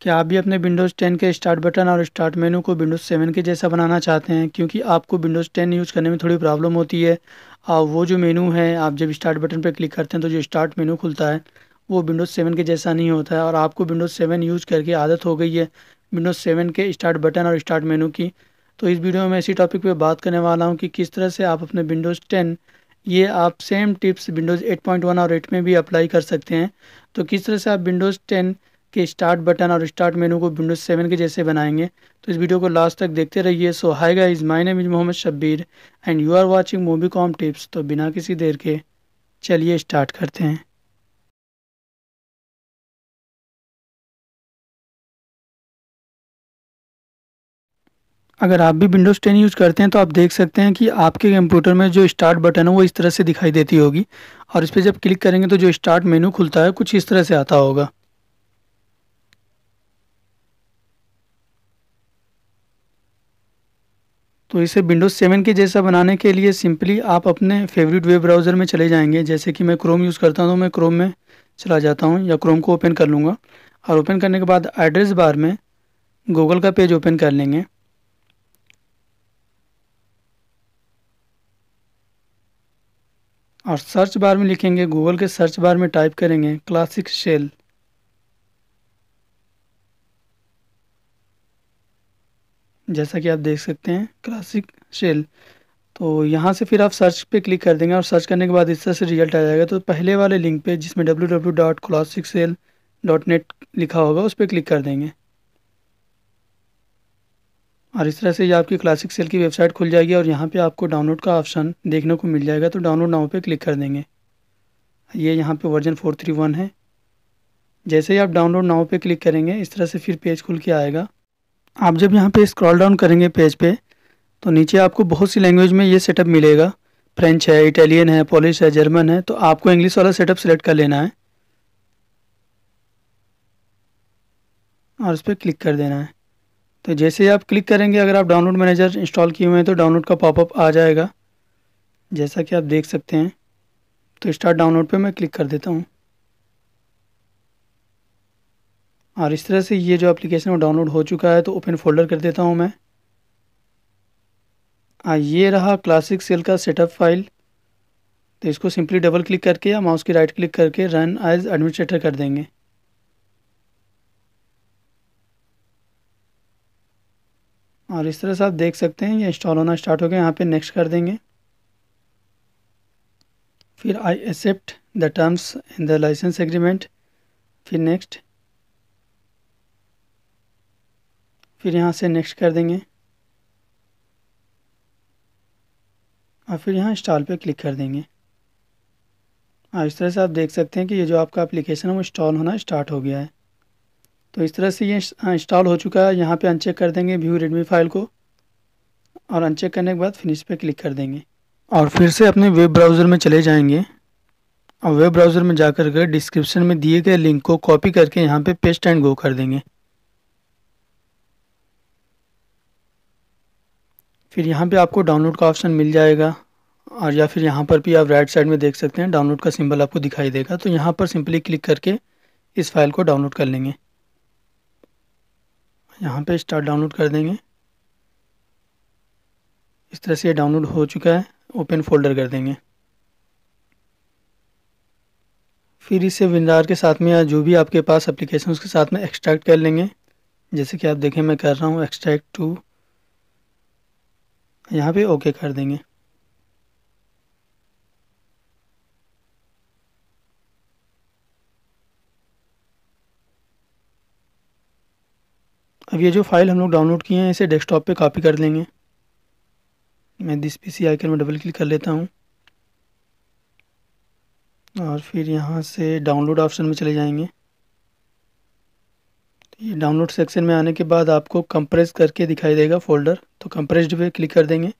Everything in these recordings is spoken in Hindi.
क्या आप भी अपने विंडोज़ 10 के स्टार्ट बटन और स्टार्ट मेनू को विंडोज़ 7 के जैसा बनाना चाहते हैं क्योंकि आपको विंडोज़ 10 यूज़ करने में थोड़ी प्रॉब्लम होती है और वो जो मेनू है आप जब स्टार्ट बटन पर क्लिक करते हैं तो जो स्टार्ट मेनू खुलता है वो विंडोज़ सेवन के जैसा नहीं होता है और आपको विंडोज़ सेवन यूज़ करके आदत हो गई है विंडोज़ सेवन के स्टार्ट बटन और स्टार्ट मेनू की तो इस वीडियो में मैं इसी टॉपिक पे बात करने वाला हूँ कि किस तरह से आप अपने विंडोज़ टेन ये आप सेम टिप्स विंडोज़ 8.1 और 8 में भी अप्लाई कर सकते हैं तो किस तरह से आप विंडोज़ टेन के स्टार्ट बटन और स्टार्ट मेनू को विंडोज़ सेवन के जैसे बनाएंगे तो इस वीडियो को लास्ट तक देखते रहिए so hi guys my name is Mohammad Shabbir and you are watching Mobi Com Tips तो बिना किसी देर के चलिए स्टार्ट करते हैं अगर आप भी विंडोज़ टेन यूज़ करते हैं तो आप देख सकते हैं कि आपके कंप्यूटर में जो स्टार्ट बटन है वो इस तरह से दिखाई देती होगी और इस पर जब क्लिक करेंगे तो जो स्टार्ट मेनू खुलता है कुछ इस तरह से आता होगा तो इसे विंडोज़ सेवन के जैसा बनाने के लिए सिंपली आप अपने फेवरेट वेब ब्राउज़र में चले जाएंगे जैसे कि मैं क्रोम यूज़ करता हूँ तो मैं क्रोम में चला जाता हूँ या क्रोम को ओपन कर लूँगा और ओपन करने के बाद एड्रेस बार में गूगल का पेज ओपन कर लेंगे और सर्च बार में लिखेंगे गूगल के सर्च बार में टाइप करेंगे क्लासिक शेल जैसा कि आप देख सकते हैं क्लासिक शेल तो यहाँ से फिर आप सर्च पे क्लिक कर देंगे और सर्च करने के बाद इस तरह से रिजल्ट आ जाएगा तो पहले वाले लिंक पे जिसमें W W dot Classic Shell dot net लिखा होगा उस पर क्लिक कर देंगे और इस तरह से ये आपकी क्लासिक सेल की वेबसाइट खुल जाएगी और यहाँ पे आपको डाउनलोड का ऑप्शन देखने को मिल जाएगा तो डाउनलोड नाउ पे क्लिक कर देंगे ये यहाँ पे वर्जन फोर थ्री वन है जैसे ही आप डाउनलोड नाउ पे क्लिक करेंगे इस तरह से फिर पेज खुल के आएगा आप जब यहाँ पे स्क्रॉल डाउन करेंगे पेज पे तो नीचे आपको बहुत सी लैंग्वेज में ये सेटअप मिलेगा फ्रेंच है इटालियन है पॉलिश है जर्मन है तो आपको इंग्लिश वाला सेटअप सेलेक्ट कर लेना है और उस पर क्लिक कर देना है तो जैसे ही आप क्लिक करेंगे अगर आप डाउनलोड मैनेजर इंस्टॉल किए हुए हैं तो डाउनलोड का पॉपअप आ जाएगा जैसा कि आप देख सकते हैं तो स्टार्ट डाउनलोड पे मैं क्लिक कर देता हूँ और इस तरह से ये जो एप्लीकेशन वो डाउनलोड हो चुका है तो ओपन फोल्डर कर देता हूँ मैं हाँ ये रहा क्लासिक सेल का सेटअप फाइल तो इसको सिंपली डबल क्लिक करके या माउस की राइट क्लिक करके रन एज एडमिनिस्ट्रेटर कर देंगे और इस तरह से आप देख सकते हैं ये इंस्टॉल होना स्टार्ट हो गया यहाँ पे नेक्स्ट कर देंगे फिर I accept the terms in the licence agreement फिर नेक्स्ट फिर यहाँ से नेक्स्ट कर देंगे और फिर यहाँ इंस्टॉल पे क्लिक कर देंगे और इस तरह से आप देख सकते हैं कि ये जो आपका एप्लीकेशन है वो इंस्टॉल होना स्टार्ट हो गया है तो इस तरह से ये इंस्टॉल हाँ, हो चुका है यहाँ पे अनचेक कर देंगे व्यू रेडमी फाइल को और अनचेक करने के बाद फिनिश पे क्लिक कर देंगे और फिर से अपने वेब ब्राउज़र में चले जाएँगे और वेब ब्राउज़र में जाकर के डिस्क्रिप्शन में दिए गए लिंक को कॉपी करके यहाँ पे पेस्ट एंड गो कर देंगे फिर यहाँ पे आपको डाउनलोड का ऑप्शन मिल जाएगा और या फिर यहाँ पर भी आप राइट साइड में देख सकते हैं डाउनलोड का सिंबल आपको दिखाई देगा तो यहाँ पर सिंपली क्लिक करके इस फाइल को डाउनलोड कर लेंगे यहाँ पे स्टार्ट डाउनलोड कर देंगे इस तरह से ये डाउनलोड हो चुका है ओपन फोल्डर कर देंगे फिर इसे विंडार के साथ में या जो भी आपके पास अप्लीकेशन उसके साथ में एक्सट्रैक्ट कर लेंगे जैसे कि आप देखें मैं कर रहा हूँ एक्सट्रैक्ट टू यहाँ पे ओके कर देंगे अब ये जो फाइल हम लोग डाउनलोड किए हैं इसे डेस्कटॉप पे कॉपी कर लेंगे मैं दिस पीसी आइकन में डबल क्लिक कर लेता हूँ और फिर यहाँ से डाउनलोड ऑप्शन में चले जाएंगे डाउनलोड सेक्शन में आने के बाद आपको कंप्रेस करके दिखाई देगा फ़ोल्डर तो कंप्रेस्ड पे क्लिक कर देंगे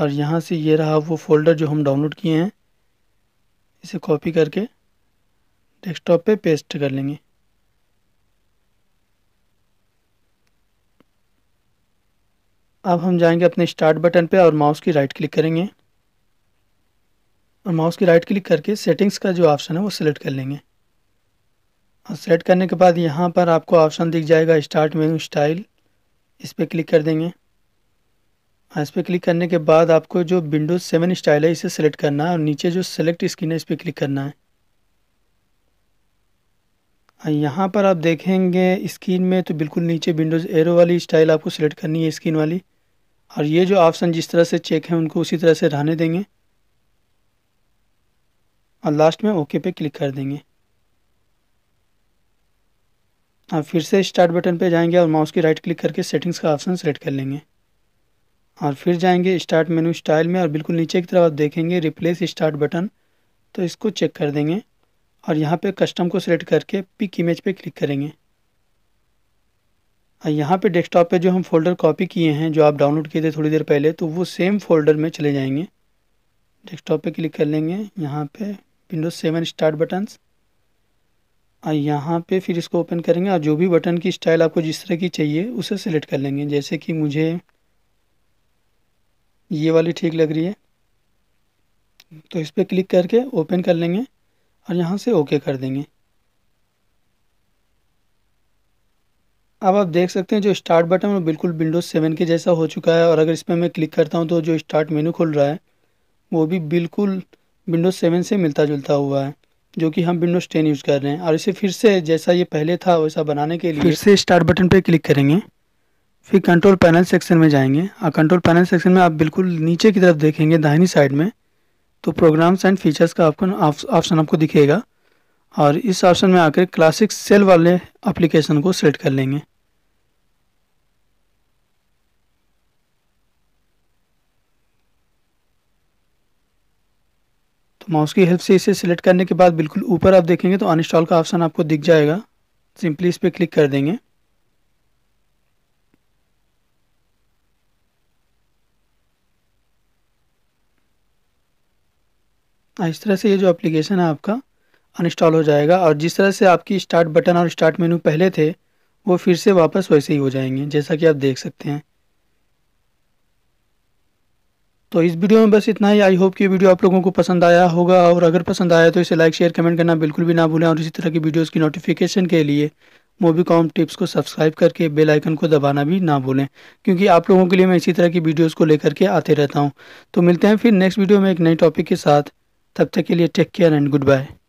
और यहाँ से ये रहा वो फ़ोल्डर जो हम डाउनलोड किए हैं इसे कॉपी करके डेस्कटॉप पे पेस्ट कर लेंगे अब हम जाएंगे अपने स्टार्ट बटन पे और माउस की राइट क्लिक करेंगे और माउस की राइट क्लिक करके सेटिंग्स का जो ऑप्शन है वो सिलेक्ट कर लेंगे और सेट करने के बाद यहाँ पर आपको ऑप्शन दिख जाएगा स्टार्ट मेनू स्टाइल इस पर क्लिक कर देंगे इस पर क्लिक करने के बाद आपको जो विंडोज़ सेवन स्टाइल है इसे सेलेक्ट करना है और नीचे जो सेलेक्ट स्क्रीन है इस पर क्लिक करना है यहाँ पर आप देखेंगे स्क्रीन में तो बिल्कुल नीचे विंडोज़ एरो वाली स्टाइल आपको सेलेक्ट करनी है स्क्रीन वाली और ये जो ऑप्शन जिस तरह से चेक है उनको उसी तरह से रहने देंगे और लास्ट में ओके पे क्लिक कर देंगे आप फिर से स्टार्ट बटन पे जाएंगे और माउस की राइट क्लिक करके सेटिंग्स का ऑप्शन सेलेक्ट कर लेंगे और फिर जाएंगे स्टार्ट मेनू स्टाइल में और बिल्कुल नीचे की तरफ आप देखेंगे रिप्लेस स्टार्ट बटन तो इसको चेक कर देंगे और यहाँ पे कस्टम को सिलेक्ट करके पिक इमेज पे क्लिक करेंगे और यहाँ पे डेस्कटॉप पे जो हम फोल्डर कॉपी किए हैं जो आप डाउनलोड किए थे थोड़ी देर पहले तो वो सेम फोल्डर में चले जाएंगे डेस्कटॉप पे क्लिक कर लेंगे यहाँ पे विंडोज़ सेवन स्टार्ट बटन्स यहाँ पे फिर इसको ओपन करेंगे और जो भी बटन की स्टाइल आपको जिस तरह की चाहिए उसे सेलेक्ट कर लेंगे जैसे कि मुझे ये वाली ठीक लग रही है तो इस पर क्लिक करके ओपन कर लेंगे और यहाँ से ओके कर देंगे अब आप देख सकते हैं जो स्टार्ट बटन वो बिल्कुल विंडोज़ सेवन के जैसा हो चुका है और अगर इस पर मैं क्लिक करता हूँ तो जो स्टार्ट मेनू खुल रहा है वो भी बिल्कुल विंडोज़ सेवन से मिलता जुलता हुआ है जो कि हम विंडोज टेन यूज़ कर रहे हैं और इसे फिर से जैसा ये पहले था वैसा बनाने के लिए फिर से स्टार्ट बटन पर क्लिक करेंगे फिर कंट्रोल पैनल सेक्शन में जाएंगे और कंट्रोल पैनल सेक्शन में आप बिल्कुल नीचे की तरफ देखेंगे दाहिनी साइड में तो प्रोग्राम्स एंड फीचर्स का आपको ऑप्शन आपको दिखेगा और इस ऑप्शन में आकर क्लासिक सेल वाले एप्लीकेशन को सेलेक्ट कर लेंगे तो माउस की हेल्प से इसे सिलेक्ट करने के बाद बिल्कुल ऊपर आप देखेंगे तो अनस्टॉल का ऑप्शन आपको दिख जाएगा सिंपली इस पर क्लिक कर देंगे हाँ, इस तरह से ये जो एप्लीकेशन है आपका अनस्टॉल हो जाएगा और जिस तरह से आपकी स्टार्ट बटन और स्टार्ट मेनू पहले थे वो फिर से वापस वैसे ही हो जाएंगे जैसा कि आप देख सकते हैं तो इस वीडियो में बस इतना ही आई होप कि वीडियो आप लोगों को पसंद आया होगा और अगर पसंद आया तो इसे लाइक शेयर कमेंट करना बिल्कुल भी ना भूलें और इसी तरह की वीडियोज़ की नोटिफिकेशन के लिए मोबी कॉम टिप्स को सब्सक्राइब करके बेल आइकन को दबाना भी ना भूलें क्योंकि आप लोगों के लिए मैं इसी तरह की वीडियोज़ को लेकर के आते रहता हूँ तो मिलते हैं फिर नेक्स्ट वीडियो में एक नए टॉपिक के साथ तब तक के लिए take care and good bye